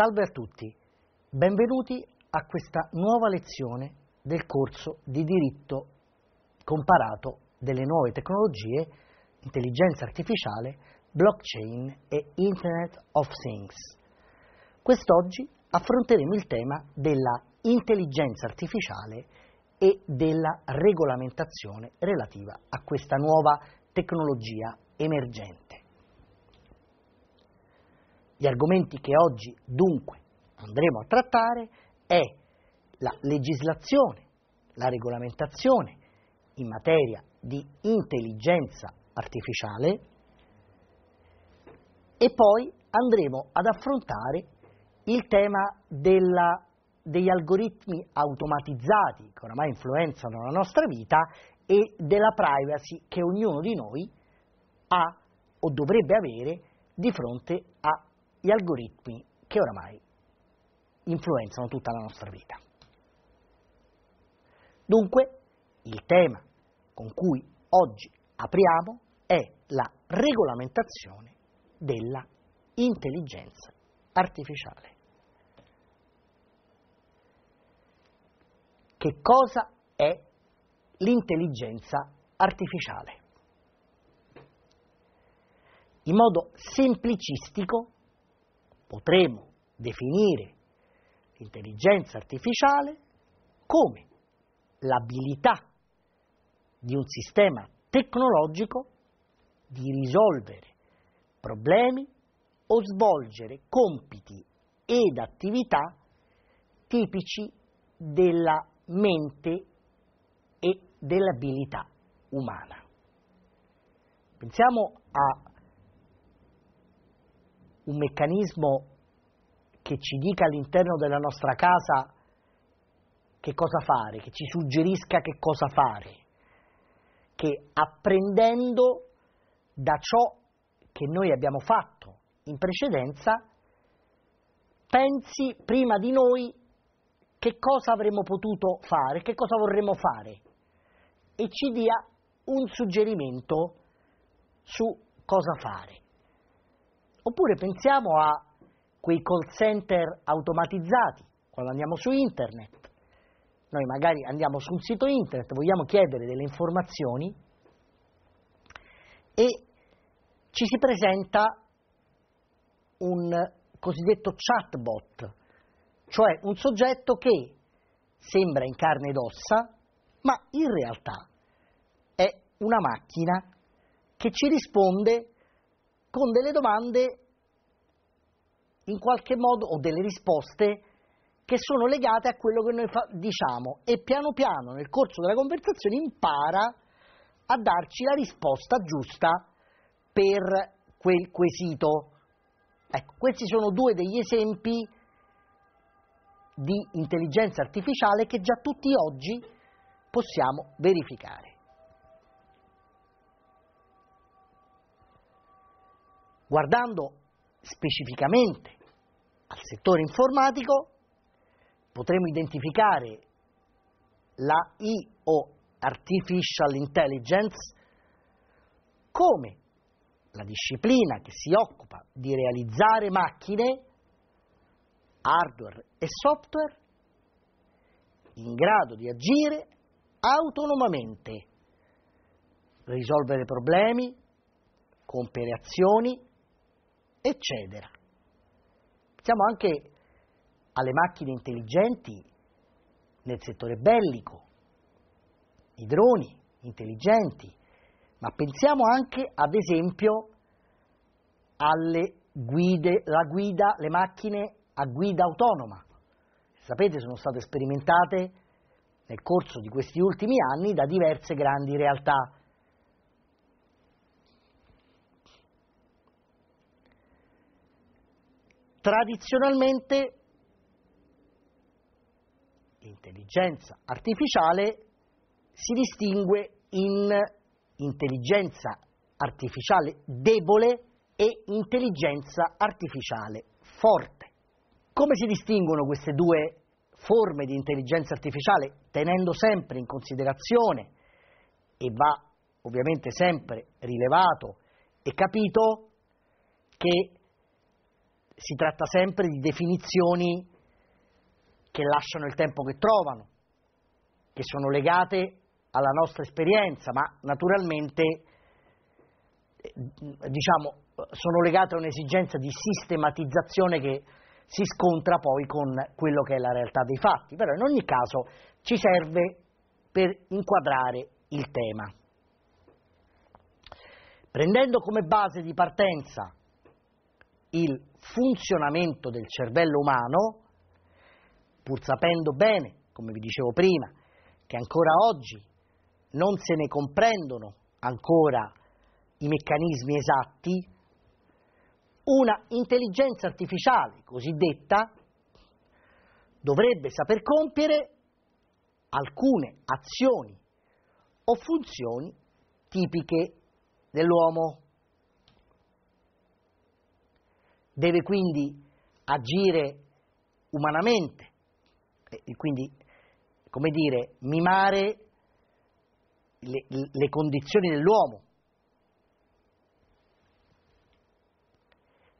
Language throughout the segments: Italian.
Salve a tutti, benvenuti a questa nuova lezione del corso di diritto comparato delle nuove tecnologie, intelligenza artificiale, blockchain e Internet of Things. Quest'oggi affronteremo il tema della intelligenza artificiale e della regolamentazione relativa a questa nuova tecnologia emergente. Gli argomenti che oggi dunque andremo a trattare è la legislazione, la regolamentazione in materia di intelligenza artificiale e poi andremo ad affrontare il tema della, degli algoritmi automatizzati che oramai influenzano la nostra vita e della privacy che ognuno di noi ha o dovrebbe avere di fronte gli algoritmi che oramai influenzano tutta la nostra vita. Dunque, il tema con cui oggi apriamo è la regolamentazione della intelligenza artificiale. Che cosa è l'intelligenza artificiale? In modo semplicistico potremo definire l'intelligenza artificiale come l'abilità di un sistema tecnologico di risolvere problemi o svolgere compiti ed attività tipici della mente e dell'abilità umana. Pensiamo a un meccanismo che ci dica all'interno della nostra casa che cosa fare, che ci suggerisca che cosa fare, che apprendendo da ciò che noi abbiamo fatto in precedenza, pensi prima di noi che cosa avremmo potuto fare, che cosa vorremmo fare e ci dia un suggerimento su cosa fare. Oppure pensiamo a quei call center automatizzati, quando andiamo su internet, noi magari andiamo su un sito internet, vogliamo chiedere delle informazioni e ci si presenta un cosiddetto chatbot, cioè un soggetto che sembra in carne ed ossa, ma in realtà è una macchina che ci risponde con delle domande in qualche modo o delle risposte che sono legate a quello che noi fa- diciamo e piano piano nel corso della conversazione impara a darci la risposta giusta per quel quesito. Ecco, questi sono due degli esempi di intelligenza artificiale che già tutti oggi possiamo verificare. Guardando specificamente al settore informatico potremo identificare la I o Artificial Intelligence come la disciplina che si occupa di realizzare macchine, hardware e software, in grado di agire autonomamente, risolvere problemi, compiere azioni eccetera. Pensiamo anche alle macchine intelligenti nel settore bellico, i droni intelligenti, ma pensiamo anche, ad esempio, alle guide, guida, le macchine a guida autonoma. Sapete, sono state sperimentate nel corso di questi ultimi anni da diverse grandi realtà tradizionalmente l'intelligenza artificiale si distingue in intelligenza artificiale debole e intelligenza artificiale forte. Come si distinguono queste due forme di intelligenza artificiale tenendo sempre in considerazione e va ovviamente sempre rilevato e capito che si tratta sempre di definizioni che lasciano il tempo che trovano, che sono legate alla nostra esperienza, ma naturalmente eh, diciamo, sono legate a un'esigenza di sistematizzazione che si scontra poi con quello che è la realtà dei fatti, però in ogni caso ci serve per inquadrare il tema. Prendendo come base di partenza il funzionamento del cervello umano, pur sapendo bene, come vi dicevo prima, che ancora oggi non se ne comprendono ancora i meccanismi esatti, una intelligenza artificiale cosiddetta dovrebbe saper compiere alcune azioni o funzioni tipiche dell'uomo. deve quindi agire umanamente e quindi, come dire, mimare le, le condizioni dell'uomo.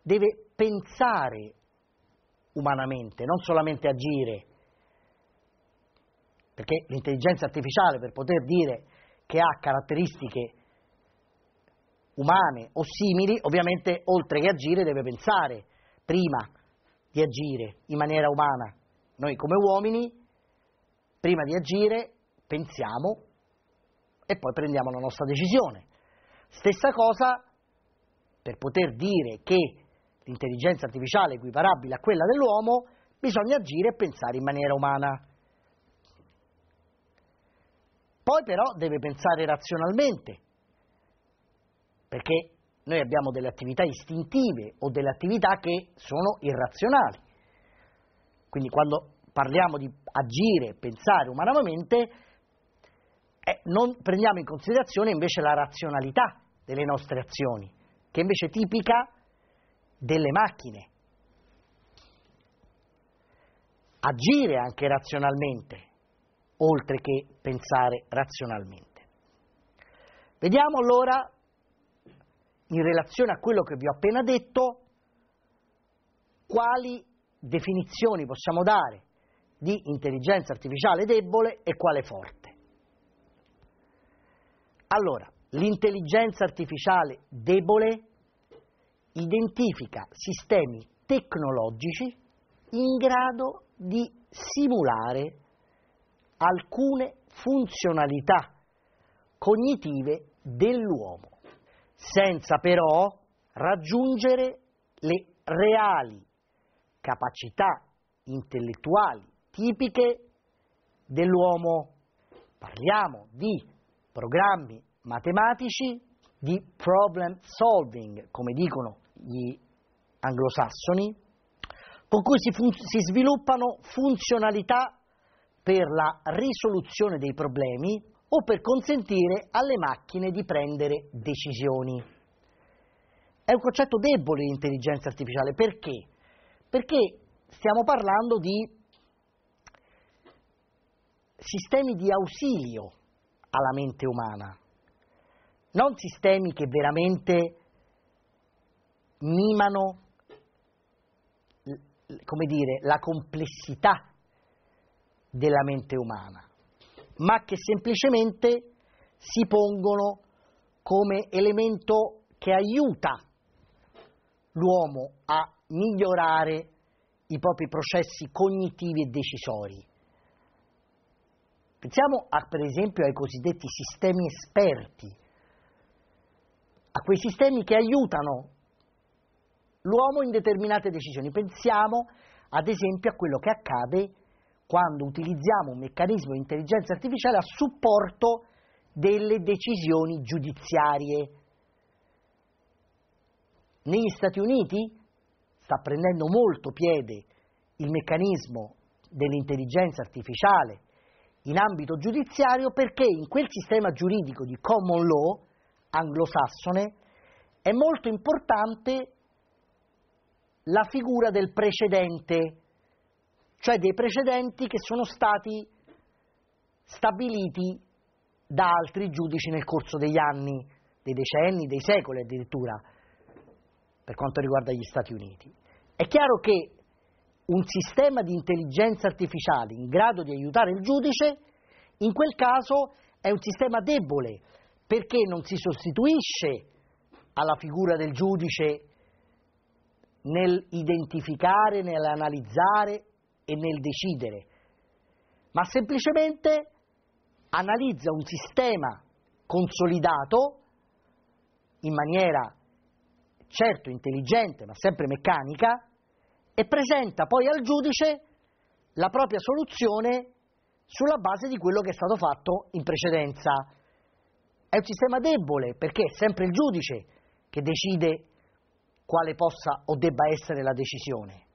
Deve pensare umanamente, non solamente agire, perché l'intelligenza artificiale per poter dire che ha caratteristiche umane o simili, ovviamente oltre che agire deve pensare prima di agire in maniera umana. Noi come uomini, prima di agire, pensiamo e poi prendiamo la nostra decisione. Stessa cosa per poter dire che l'intelligenza artificiale è equiparabile a quella dell'uomo, bisogna agire e pensare in maniera umana. Poi però deve pensare razionalmente, perché noi abbiamo delle attività istintive o delle attività che sono irrazionali. Quindi quando parliamo di agire, pensare umanamente, eh, non prendiamo in considerazione invece la razionalità delle nostre azioni, che invece è tipica delle macchine. Agire anche razionalmente, oltre che pensare razionalmente. Vediamo allora in relazione a quello che vi ho appena detto, quali definizioni possiamo dare di intelligenza artificiale debole e quale forte. Allora, l'intelligenza artificiale debole identifica sistemi tecnologici in grado di simulare alcune funzionalità cognitive dell'uomo senza però raggiungere le reali capacità intellettuali tipiche dell'uomo. Parliamo di programmi matematici, di problem solving, come dicono gli anglosassoni, con cui si, fun- si sviluppano funzionalità per la risoluzione dei problemi o per consentire alle macchine di prendere decisioni. È un concetto debole l'intelligenza artificiale, perché? Perché stiamo parlando di sistemi di ausilio alla mente umana, non sistemi che veramente mimano come dire, la complessità della mente umana ma che semplicemente si pongono come elemento che aiuta l'uomo a migliorare i propri processi cognitivi e decisori. Pensiamo a, per esempio ai cosiddetti sistemi esperti, a quei sistemi che aiutano l'uomo in determinate decisioni. Pensiamo ad esempio a quello che accade quando utilizziamo un meccanismo di intelligenza artificiale a supporto delle decisioni giudiziarie. Negli Stati Uniti sta prendendo molto piede il meccanismo dell'intelligenza artificiale in ambito giudiziario perché in quel sistema giuridico di common law anglosassone è molto importante la figura del precedente cioè dei precedenti che sono stati stabiliti da altri giudici nel corso degli anni, dei decenni, dei secoli addirittura, per quanto riguarda gli Stati Uniti. È chiaro che un sistema di intelligenza artificiale in grado di aiutare il giudice, in quel caso è un sistema debole, perché non si sostituisce alla figura del giudice nell'identificare, nell'analizzare e nel decidere, ma semplicemente analizza un sistema consolidato in maniera certo intelligente ma sempre meccanica e presenta poi al giudice la propria soluzione sulla base di quello che è stato fatto in precedenza. È un sistema debole perché è sempre il giudice che decide quale possa o debba essere la decisione.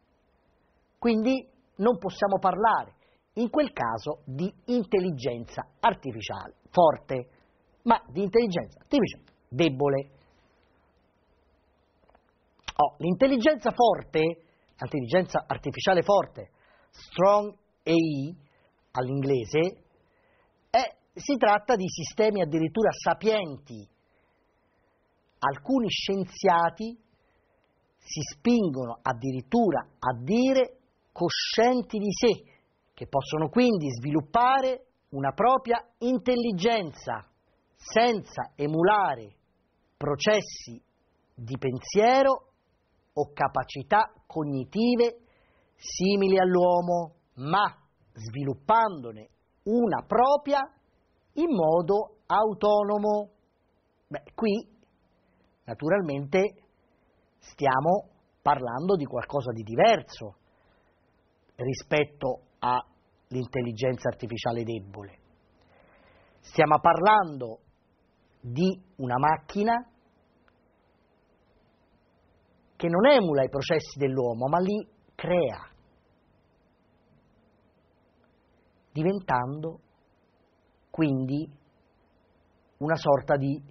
Quindi non possiamo parlare, in quel caso, di intelligenza artificiale forte, ma di intelligenza artificiale debole. Oh, l'intelligenza forte, l'intelligenza artificiale forte, strong AI all'inglese, è, si tratta di sistemi addirittura sapienti. Alcuni scienziati si spingono addirittura a dire coscienti di sé, che possono quindi sviluppare una propria intelligenza senza emulare processi di pensiero o capacità cognitive simili all'uomo, ma sviluppandone una propria in modo autonomo. Beh, qui naturalmente stiamo parlando di qualcosa di diverso rispetto all'intelligenza artificiale debole. Stiamo parlando di una macchina che non emula i processi dell'uomo, ma li crea, diventando quindi una sorta di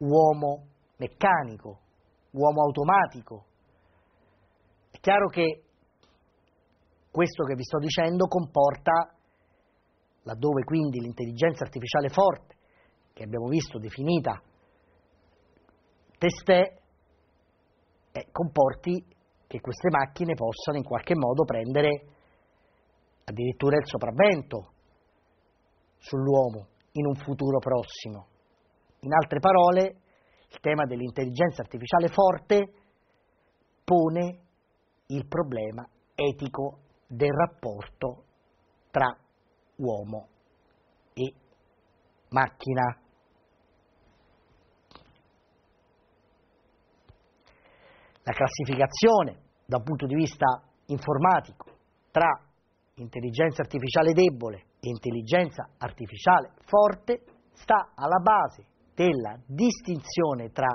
uomo meccanico, uomo automatico. È chiaro che questo che vi sto dicendo comporta, laddove quindi l'intelligenza artificiale forte, che abbiamo visto definita testè, eh, comporti che queste macchine possano in qualche modo prendere addirittura il sopravvento sull'uomo in un futuro prossimo. In altre parole, il tema dell'intelligenza artificiale forte pone il problema etico del rapporto tra uomo e macchina. La classificazione da un punto di vista informatico tra intelligenza artificiale debole e intelligenza artificiale forte sta alla base della distinzione tra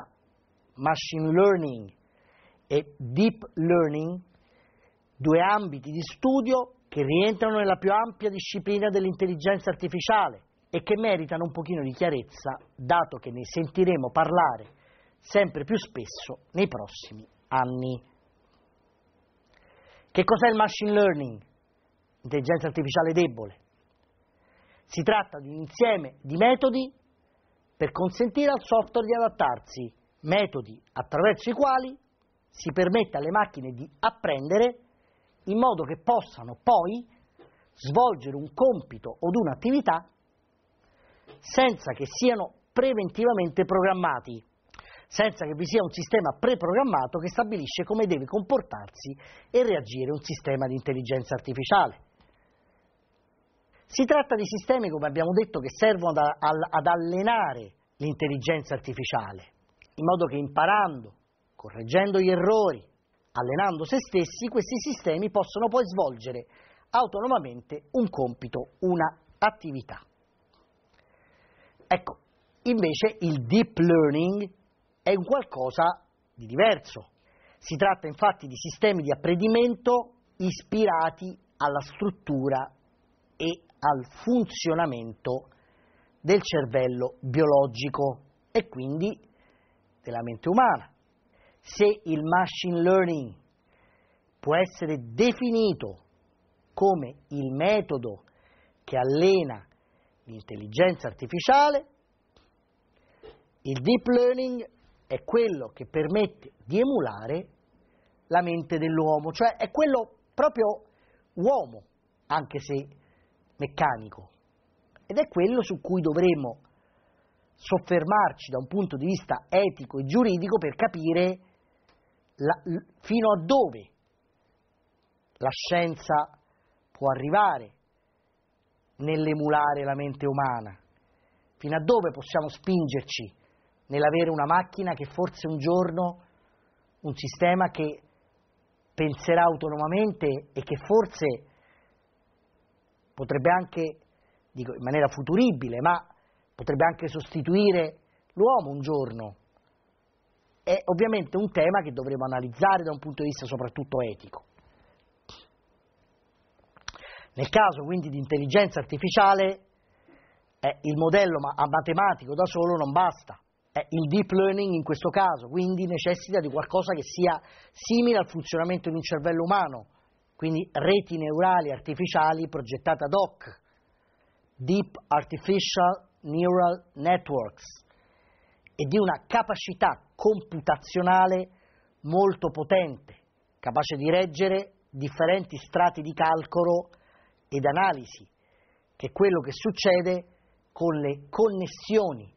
machine learning e deep learning due ambiti di studio che rientrano nella più ampia disciplina dell'intelligenza artificiale e che meritano un pochino di chiarezza, dato che ne sentiremo parlare sempre più spesso nei prossimi anni. Che cos'è il machine learning? Intelligenza artificiale debole. Si tratta di un insieme di metodi per consentire al software di adattarsi, metodi attraverso i quali si permette alle macchine di apprendere in modo che possano poi svolgere un compito o un'attività senza che siano preventivamente programmati, senza che vi sia un sistema preprogrammato che stabilisce come deve comportarsi e reagire un sistema di intelligenza artificiale. Si tratta di sistemi, come abbiamo detto, che servono da, al, ad allenare l'intelligenza artificiale, in modo che imparando, correggendo gli errori, Allenando se stessi, questi sistemi possono poi svolgere autonomamente un compito, una attività. Ecco, invece il deep learning è un qualcosa di diverso. Si tratta infatti di sistemi di apprendimento ispirati alla struttura e al funzionamento del cervello biologico e quindi della mente umana se il machine learning può essere definito come il metodo che allena l'intelligenza artificiale, il deep learning è quello che permette di emulare la mente dell'uomo, cioè è quello proprio uomo, anche se meccanico. Ed è quello su cui dovremmo soffermarci da un punto di vista etico e giuridico per capire la, fino a dove la scienza può arrivare nell'emulare la mente umana, fino a dove possiamo spingerci nell'avere una macchina che forse un giorno, un sistema che penserà autonomamente e che forse potrebbe anche, dico in maniera futuribile, ma potrebbe anche sostituire l'uomo un giorno è ovviamente un tema che dovremo analizzare da un punto di vista soprattutto etico. Nel caso quindi di intelligenza artificiale, eh, il modello ma- matematico da solo non basta. Eh, il deep learning in questo caso quindi necessita di qualcosa che sia simile al funzionamento di un cervello umano, quindi reti neurali artificiali progettate ad hoc, Deep Artificial Neural Networks, e di una capacità computazionale molto potente, capace di reggere differenti strati di calcolo ed analisi, che è quello che succede con le connessioni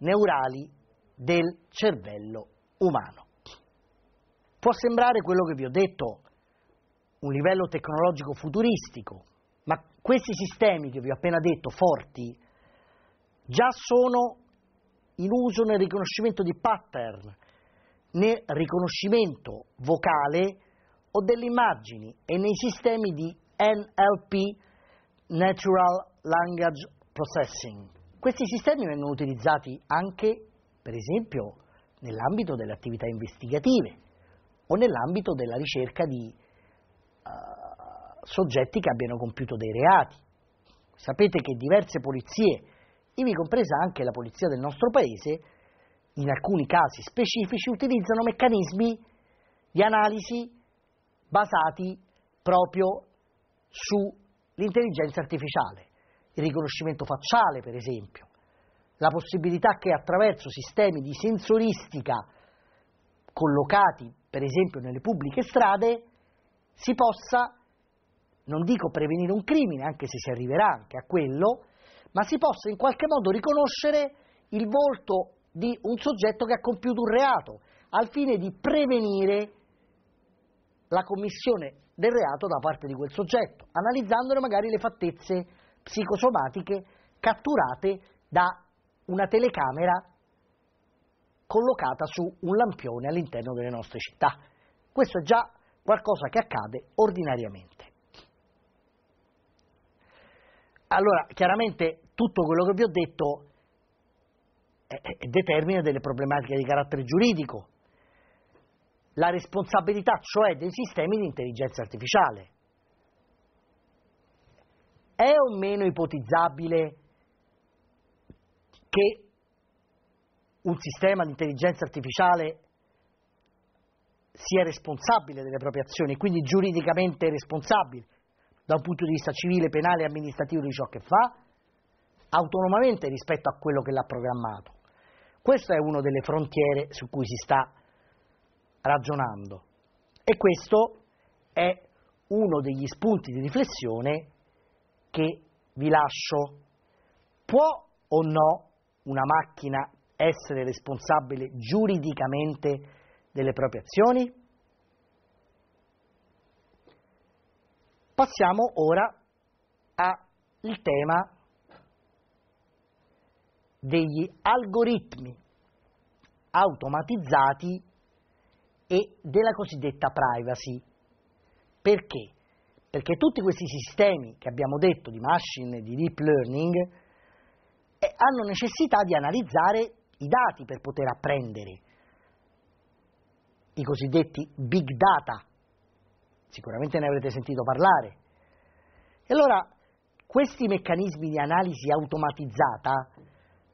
neurali del cervello umano. Può sembrare quello che vi ho detto, un livello tecnologico futuristico, ma questi sistemi che vi ho appena detto, forti, già sono in uso nel riconoscimento di pattern, nel riconoscimento vocale o delle immagini e nei sistemi di NLP, Natural Language Processing. Questi sistemi vengono utilizzati anche, per esempio, nell'ambito delle attività investigative o nell'ambito della ricerca di uh, soggetti che abbiano compiuto dei reati. Sapete che diverse polizie ivi compresa anche la polizia del nostro paese, in alcuni casi specifici utilizzano meccanismi di analisi basati proprio sull'intelligenza artificiale, il riconoscimento facciale per esempio, la possibilità che attraverso sistemi di sensoristica collocati per esempio nelle pubbliche strade si possa, non dico prevenire un crimine, anche se si arriverà anche a quello, ma si possa in qualche modo riconoscere il volto di un soggetto che ha compiuto un reato, al fine di prevenire la commissione del reato da parte di quel soggetto, analizzandone magari le fattezze psicosomatiche catturate da una telecamera collocata su un lampione all'interno delle nostre città. Questo è già qualcosa che accade ordinariamente. Allora, chiaramente tutto quello che vi ho detto eh, eh, eh, determina delle problematiche di carattere giuridico. La responsabilità, cioè, dei sistemi di intelligenza artificiale. È o meno ipotizzabile che un sistema di intelligenza artificiale sia responsabile delle proprie azioni, quindi giuridicamente responsabile da un punto di vista civile, penale e amministrativo di ciò che fa? autonomamente rispetto a quello che l'ha programmato. Questa è una delle frontiere su cui si sta ragionando e questo è uno degli spunti di riflessione che vi lascio. Può o no una macchina essere responsabile giuridicamente delle proprie azioni? Passiamo ora al tema degli algoritmi automatizzati e della cosiddetta privacy. Perché? Perché tutti questi sistemi che abbiamo detto di machine, di deep learning, eh, hanno necessità di analizzare i dati per poter apprendere, i cosiddetti big data, sicuramente ne avrete sentito parlare. E allora questi meccanismi di analisi automatizzata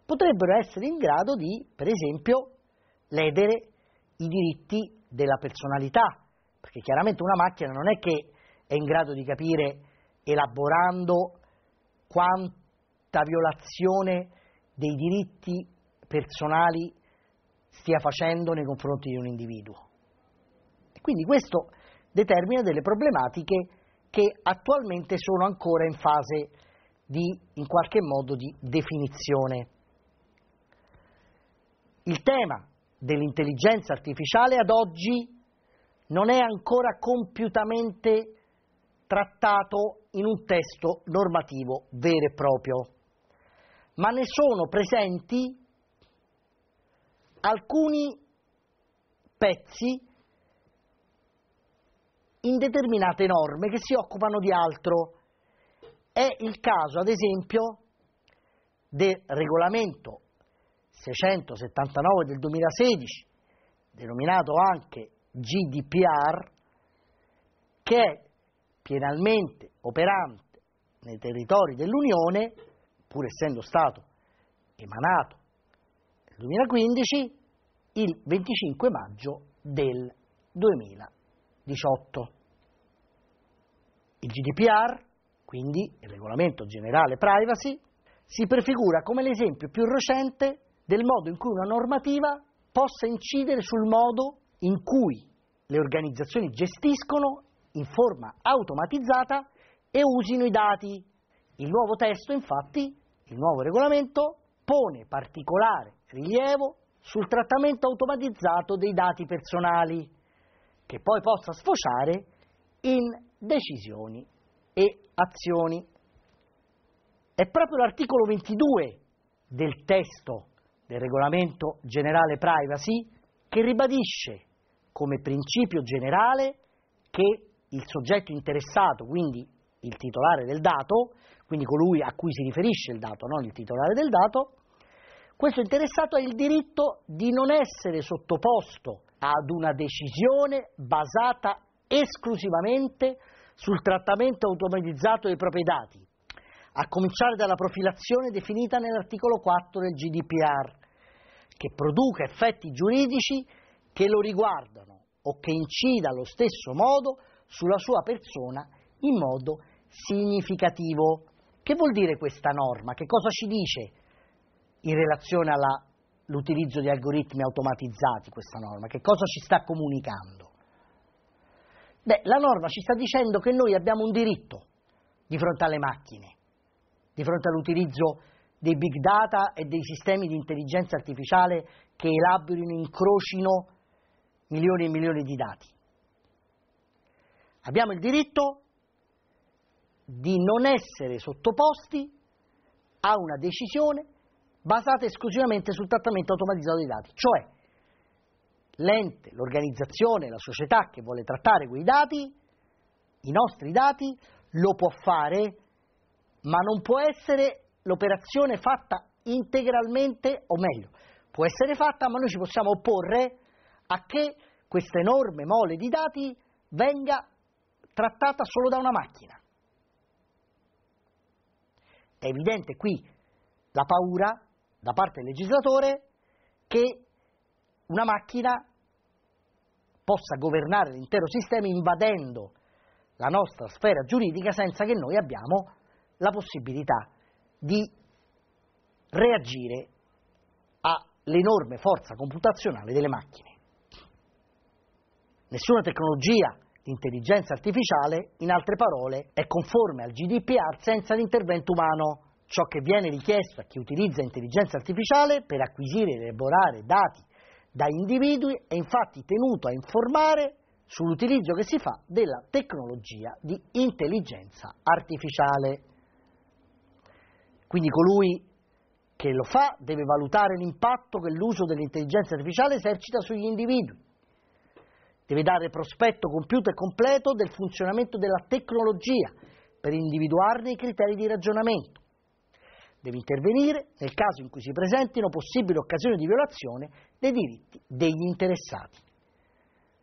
potrebbero essere in grado di, per esempio, ledere i diritti della personalità, perché chiaramente una macchina non è che è in grado di capire, elaborando quanta violazione dei diritti personali stia facendo nei confronti di un individuo. E quindi questo determina delle problematiche che attualmente sono ancora in fase di, in qualche modo, di definizione. Il tema dell'intelligenza artificiale ad oggi non è ancora compiutamente trattato in un testo normativo vero e proprio, ma ne sono presenti alcuni pezzi in determinate norme che si occupano di altro. È il caso, ad esempio, del regolamento 679 del 2016, denominato anche GDPR, che è pienamente operante nei territori dell'Unione, pur essendo stato emanato nel 2015, il 25 maggio del 2018. Il GDPR, quindi il Regolamento Generale Privacy, si prefigura come l'esempio più recente del modo in cui una normativa possa incidere sul modo in cui le organizzazioni gestiscono in forma automatizzata e usino i dati. Il nuovo testo, infatti, il nuovo regolamento, pone particolare rilievo sul trattamento automatizzato dei dati personali, che poi possa sfociare in decisioni e azioni. È proprio l'articolo 22 del testo del regolamento generale privacy che ribadisce come principio generale che il soggetto interessato, quindi il titolare del dato, quindi colui a cui si riferisce il dato, non il titolare del dato, questo interessato ha il diritto di non essere sottoposto ad una decisione basata esclusivamente sul trattamento automatizzato dei propri dati, a cominciare dalla profilazione definita nell'articolo 4 del GDPR, che produca effetti giuridici che lo riguardano o che incida allo stesso modo sulla sua persona in modo significativo. Che vuol dire questa norma? Che cosa ci dice in relazione all'utilizzo di algoritmi automatizzati questa norma? Che cosa ci sta comunicando? Beh, la norma ci sta dicendo che noi abbiamo un diritto di fronte alle macchine, di fronte all'utilizzo dei big data e dei sistemi di intelligenza artificiale che elaborino, incrocino milioni e milioni di dati. Abbiamo il diritto di non essere sottoposti a una decisione basata esclusivamente sul trattamento automatizzato dei dati, cioè l'ente, l'organizzazione, la società che vuole trattare quei dati, i nostri dati, lo può fare, ma non può essere l'operazione fatta integralmente, o meglio, può essere fatta, ma noi ci possiamo opporre a che questa enorme mole di dati venga trattata solo da una macchina. È evidente qui la paura da parte del legislatore che una macchina possa governare l'intero sistema invadendo la nostra sfera giuridica senza che noi abbiamo la possibilità di reagire all'enorme forza computazionale delle macchine. Nessuna tecnologia di intelligenza artificiale, in altre parole, è conforme al GDPR senza l'intervento umano. Ciò che viene richiesto a chi utilizza intelligenza artificiale per acquisire e elaborare dati da individui è infatti tenuto a informare sull'utilizzo che si fa della tecnologia di intelligenza artificiale. Quindi colui che lo fa deve valutare l'impatto che l'uso dell'intelligenza artificiale esercita sugli individui. Deve dare prospetto compiuto e completo del funzionamento della tecnologia per individuarne i criteri di ragionamento. Deve intervenire nel caso in cui si presentino possibili occasioni di violazione dei diritti degli interessati.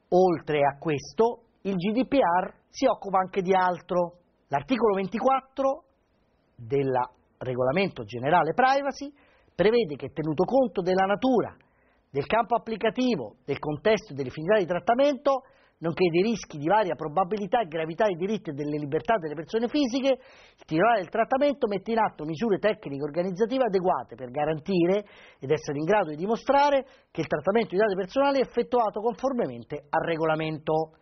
Oltre a questo, il GDPR si occupa anche di altro. L'articolo 24 della regolamento generale privacy prevede che tenuto conto della natura, del campo applicativo, del contesto e delle finalità di trattamento, nonché dei rischi di varia probabilità e gravità dei diritti e delle libertà delle persone fisiche, il titolare del trattamento mette in atto misure tecniche e organizzative adeguate per garantire ed essere in grado di dimostrare che il trattamento di dati personali è effettuato conformemente al regolamento.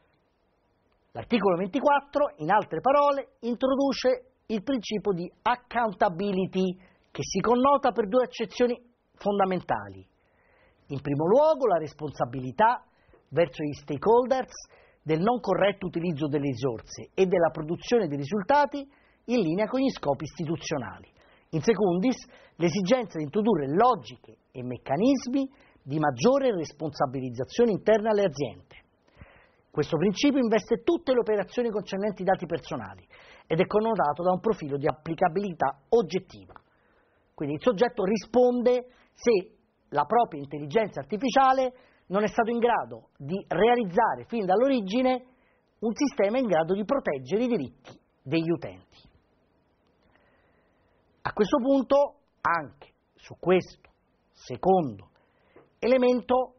L'articolo 24, in altre parole, introduce il principio di accountability che si connota per due accezioni fondamentali. In primo luogo la responsabilità verso gli stakeholders del non corretto utilizzo delle risorse e della produzione di risultati in linea con gli scopi istituzionali. In secondis, l'esigenza di introdurre logiche e meccanismi di maggiore responsabilizzazione interna alle aziende. Questo principio investe tutte le operazioni concernenti i dati personali ed è connotato da un profilo di applicabilità oggettiva. Quindi il soggetto risponde se la propria intelligenza artificiale non è stato in grado di realizzare fin dall'origine un sistema in grado di proteggere i diritti degli utenti. A questo punto, anche su questo secondo elemento,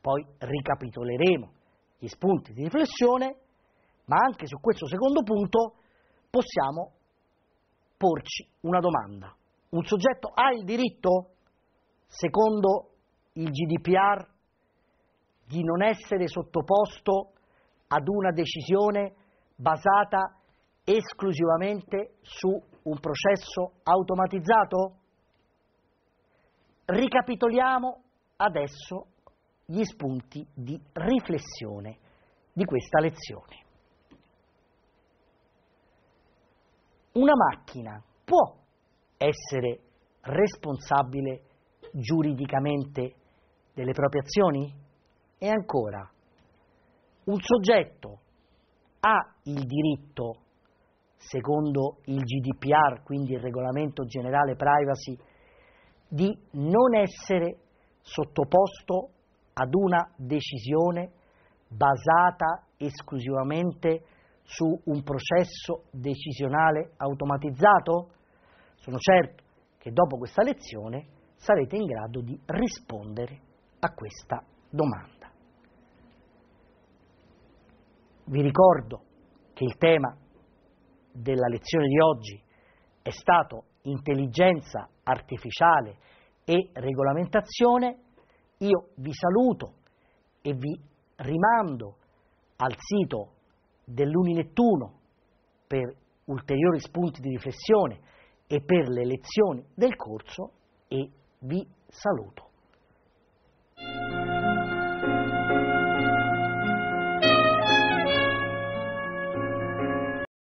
poi ricapitoleremo gli spunti di riflessione, ma anche su questo secondo punto possiamo porci una domanda. Un soggetto ha il diritto, secondo il GDPR, di non essere sottoposto ad una decisione basata esclusivamente su un processo automatizzato? Ricapitoliamo adesso gli spunti di riflessione di questa lezione. Una macchina può essere responsabile giuridicamente delle proprie azioni? E ancora, un soggetto ha il diritto, secondo il GDPR, quindi il Regolamento Generale Privacy, di non essere sottoposto ad una decisione basata esclusivamente su un processo decisionale automatizzato? Sono certo che dopo questa lezione sarete in grado di rispondere a questa domanda. Vi ricordo che il tema della lezione di oggi è stato intelligenza artificiale e regolamentazione io vi saluto e vi rimando al sito dell'Uninettuno per ulteriori spunti di riflessione e per le lezioni del corso e vi saluto.